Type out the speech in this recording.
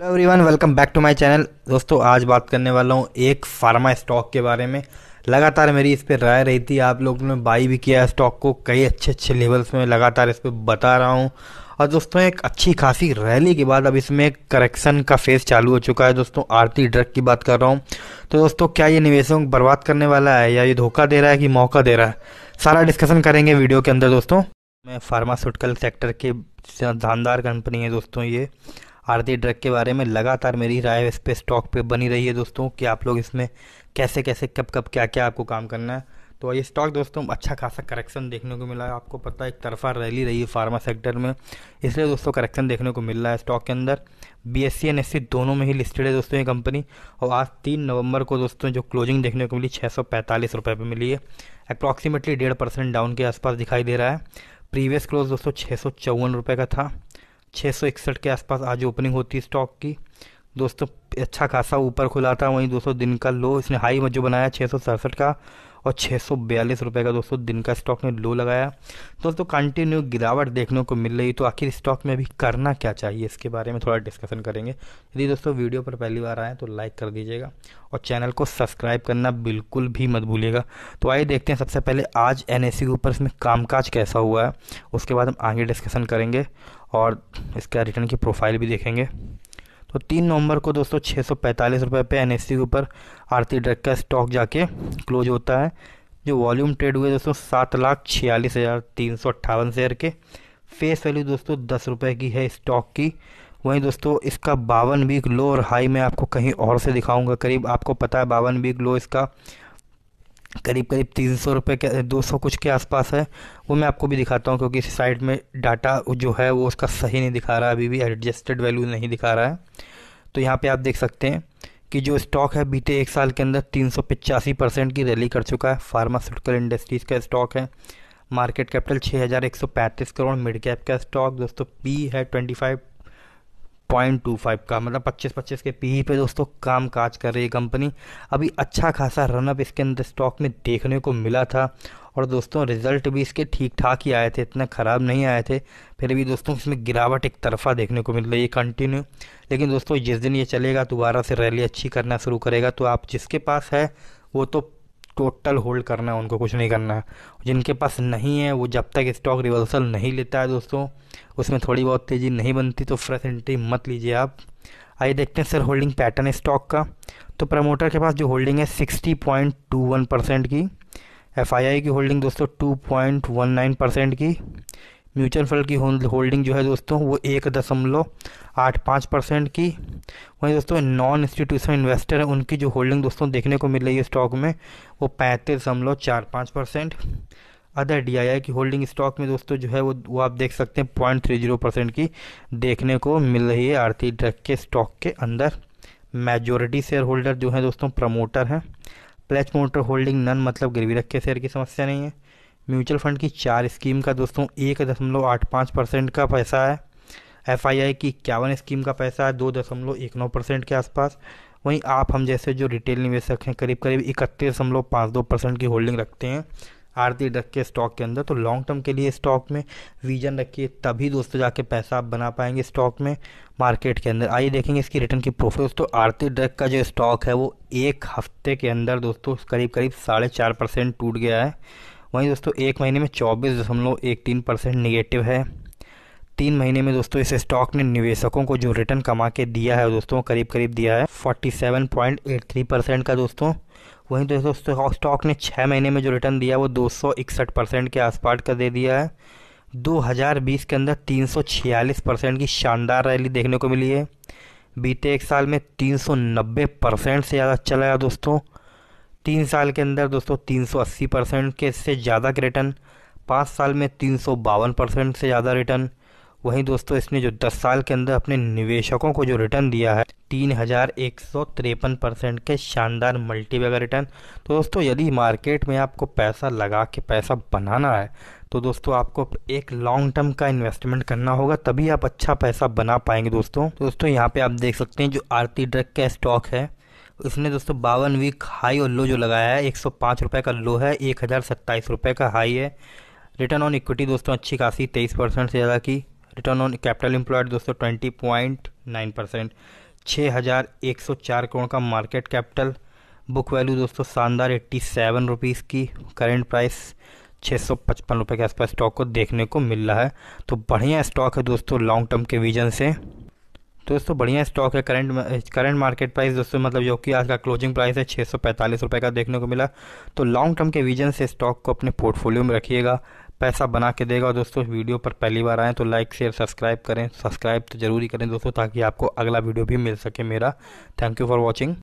hello everyone welcome back to my channel दोस्तों आज बात करने वाला हूँ एक फार्मा स्टॉक के बारे में लगातार मेरी इस पर राय रही थी आप लोगों ने बाई भी किया स्टॉक को कई अच्छे अच्छे लेवल्स में लगातार इस पर बता रहा हूँ और दोस्तों एक अच्छी खासी रैली के बाद अब इसमें एक करेक्शन का फेज चालू हो चुका है दोस्तों आरती ड्रग की बात कर रहा हूँ तो दोस्तों क्या ये निवेशों को बर्बाद करने वाला है या ये धोखा दे रहा है कि मौका दे रहा है सारा डिस्कशन करेंगे वीडियो के अंदर दोस्तों मैं फार्मास्यूटिकल सेक्टर के शानदार कंपनी है दोस्तों ये आरती ड्रग के बारे में लगातार मेरी राय इस पर स्टॉक पे बनी रही है दोस्तों कि आप लोग इसमें कैसे कैसे कब कब क्या क्या आपको काम करना है तो ये स्टॉक दोस्तों अच्छा खासा करेक्शन देखने को मिला है आपको पता है एक तरफा रैली रही है फार्मा सेक्टर में इसलिए दोस्तों करेक्शन देखने को मिल रहा है स्टॉक के अंदर B S E N S E दोनों में ही लिस्टेड है दोस्तों ये कंपनी और आज तीन नवंबर को दोस्तों जो क्लोजिंग देखने को मिली छः सौ पैंतालीस रुपये पर मिली है अप्रॉक्सीमेटली डेढ़ परसेंट डाउन के आसपास दिखाई दे रहा है प्रीवियस क्लोज दोस्तों छः सौ चौवन रुपये का था छः सौ इकसठ के आसपास आज ओपनिंग होती है स्टॉक की दोस्तों अच्छा खासा ऊपर खुला था वहीं दोस्तों दिन का लो इसने हाई जो बनाया छः सौ सड़सठ का और छः सौ बयालीस रुपये का दोस्तों दिन का स्टॉक ने लो लगाया दोस्तों कंटिन्यू गिरावट देखने को मिल रही तो आखिर स्टॉक में अभी करना क्या चाहिए इसके बारे में थोड़ा डिस्कशन करेंगे यदि दोस्तों वीडियो पर पहली बार आएँ तो लाइक कर दीजिएगा और चैनल को सब्सक्राइब करना बिल्कुल भी मत भूलिएगा तो आइए देखते हैं सबसे पहले आज एन के ऊपर इसमें कामकाज कैसा हुआ है उसके बाद हम आगे डिस्कशन करेंगे और इसका रिटर्न की प्रोफाइल भी देखेंगे तो तीन नवंबर को दोस्तों छः सौ पैंतालीस रुपये पे एन के ऊपर आरती ड्रग का स्टॉक जाके क्लोज होता है जो वॉल्यूम ट्रेड हुए दोस्तों सात लाख छियालीस हज़ार तीन सौ अट्ठावन शेयर के फेस वैल्यू दोस्तों दस रुपये की है स्टॉक की वहीं दोस्तों इसका बावन वीक लो और हाई मैं आपको कहीं और से दिखाऊंगा करीब आपको पता है बावन वीक लो इसका करीब करीब तीन सौ रुपये के दो सौ कुछ के आसपास है वो मैं आपको भी दिखाता हूँ क्योंकि इस साइड में डाटा जो है वो उसका सही नहीं दिखा रहा है अभी भी एडजस्टेड वैल्यू नहीं दिखा रहा है तो यहाँ पे आप देख सकते हैं कि जो स्टॉक है बीते एक साल के अंदर तीन सौ पचासी परसेंट की रैली कर चुका है फार्मास्यूटिकल इंडस्ट्रीज़ का स्टॉक है मार्केट कैपिटल छः हज़ार एक सौ पैंतीस करोड़ मिड कैप का स्टॉक दोस्तों पी है twenty five point two five का मतलब पच्चीस पच्चीस के पी पे दोस्तों काम काज कर रही है कंपनी अभी अच्छा खासा रनअप इसके अंदर स्टॉक में देखने को मिला था और दोस्तों रिजल्ट भी इसके ठीक ठाक ही आए थे इतना ख़राब नहीं आए थे फिर भी दोस्तों इसमें गिरावट एक तरफा देखने को मिल रही है कंटिन्यू लेकिन दोस्तों जिस दिन ये चलेगा दोबारा से रैली अच्छी करना शुरू करेगा तो आप जिसके पास है वो तो टोटल होल्ड करना है उनको कुछ नहीं करना है जिनके पास नहीं है वो जब तक स्टॉक रिवर्सल नहीं लेता है दोस्तों उसमें थोड़ी बहुत तेज़ी नहीं बनती तो फ्रेश एंट्री मत लीजिए आप आइए देखते हैं सर होल्डिंग पैटर्न स्टॉक का तो प्रमोटर के पास जो होल्डिंग है sixty point two one percent की एफ आई आई की होल्डिंग दोस्तों two point one nine percent की म्यूचुअल फंड की होल्डिंग जो है दोस्तों वो एक दशमलव आठ पाँच परसेंट की वहीं दोस्तों नॉन इंस्टीट्यूशनल इन्वेस्टर हैं उनकी जो होल्डिंग दोस्तों देखने को मिल रही है स्टॉक में वो पैंतीस दशमलव चार पाँच परसेंट अदर डी की होल्डिंग स्टॉक में दोस्तों जो है वो वो आप देख सकते हैं पॉइंट थ्री जीरो परसेंट की देखने को मिल रही है आरती ड्रग के स्टॉक के अंदर मेजोरिटी शेयर होल्डर जो है दोस्तों प्रमोटर हैं प्लेच मोटर होल्डिंग नन मतलब गिरवी रख के शेयर की समस्या नहीं है म्यूचुअल फंड की चार स्कीम का दोस्तों एक दशमलव आठ पाँच परसेंट का पैसा है एफ आई आई की इक्यावन स्कीम का पैसा है दो दशमलव एक नौ परसेंट के आसपास वहीं आप हम जैसे जो रिटेल निवेशक हैं करीब करीब इकतीस दशमलव पाँच दो परसेंट की होल्डिंग रखते हैं आरती रख के स्टॉक के अंदर तो लॉन्ग टर्म के लिए स्टॉक में विजन रखिए तभी दोस्तों जाके पैसा आप बना पाएंगे स्टॉक में मार्केट के अंदर आइए देखेंगे इसकी रिटर्न की प्रोफिट दोस्तों आरती ड्रग का जो स्टॉक है वो एक हफ्ते के अंदर दोस्तों करीब करीब साढ़े चार परसेंट टूट गया है वहीं दोस्तों एक महीने में चौबीस दशमलव एक तीन परसेंट निगेटिव है तीन महीने में दोस्तों इस स्टॉक ने निवेशकों को जो रिटर्न कमा के दिया है दोस्तों करीब करीब दिया है forty seven point eight three percent का दोस्तों वहीं दोस्तों स्टॉक ने छः महीने में जो रिटर्न दिया वो दो सौ इकसठ परसेंट के आसपास का दे दिया है 2020 के अंदर 346 परसेंट की शानदार रैली देखने को मिली है बीते एक साल में 390 परसेंट से ज़्यादा चला है दोस्तों तीन साल के अंदर दोस्तों 380 परसेंट के से ज़्यादा के रिटर्न पाँच साल में तीन परसेंट से ज़्यादा रिटर्न वहीं दोस्तों इसने जो 10 साल के अंदर अपने निवेशकों को जो रिटर्न दिया है तीन हज़ार एक सौ तिरपन परसेंट के शानदार मल्टीबैगर रिटर्न तो दोस्तों यदि मार्केट में आपको पैसा लगा के पैसा बनाना है तो दोस्तों आपको एक लॉन्ग टर्म का इन्वेस्टमेंट करना होगा तभी आप अच्छा पैसा बना पाएंगे दोस्तों दोस्तों यहाँ पे आप देख सकते हैं जो आरती ड्रग का स्टॉक है उसने दोस्तों बावन वीक हाई और लो जो लगाया है एक सौ पाँच रुपये का लो है एक हज़ार सत्ताईस रुपये का हाई है रिटर्न ऑन इक्विटी दोस्तों अच्छी खासी तेईस परसेंट से ज़्यादा की रिटर्न ऑन कैपिटल एम्प्लॉयड दोस्तों ट्वेंटी पॉइंट नाइन परसेंट छः हज़ार एक सौ चार करोड़ का मार्केट कैपिटल बुक वैल्यू दोस्तों शानदार एट्टी सेवन रुपीज़ की करेंट प्राइस छः सौ पचपन रुपये के आसपास स्टॉक को देखने को मिल रहा है तो बढ़िया स्टॉक है दोस्तों लॉन्ग टर्म के विजन से तो दोस्तों बढ़िया स्टॉक है करंट करंट मार्केट प्राइस दोस्तों मतलब जो कि आज का क्लोजिंग प्राइस है छः सौ पैंतालीस रुपये का देखने को मिला तो लॉन्ग टर्म के विजन से स्टॉक को अपने पोर्टफोलियो में रखिएगा पैसा बना के देगा दोस्तों वीडियो पर पहली बार आएँ तो लाइक शेयर सब्सक्राइब करें सब्सक्राइब तो जरूरी करें दोस्तों ताकि आपको अगला वीडियो भी मिल सके मेरा थैंक यू फॉर वॉचिंग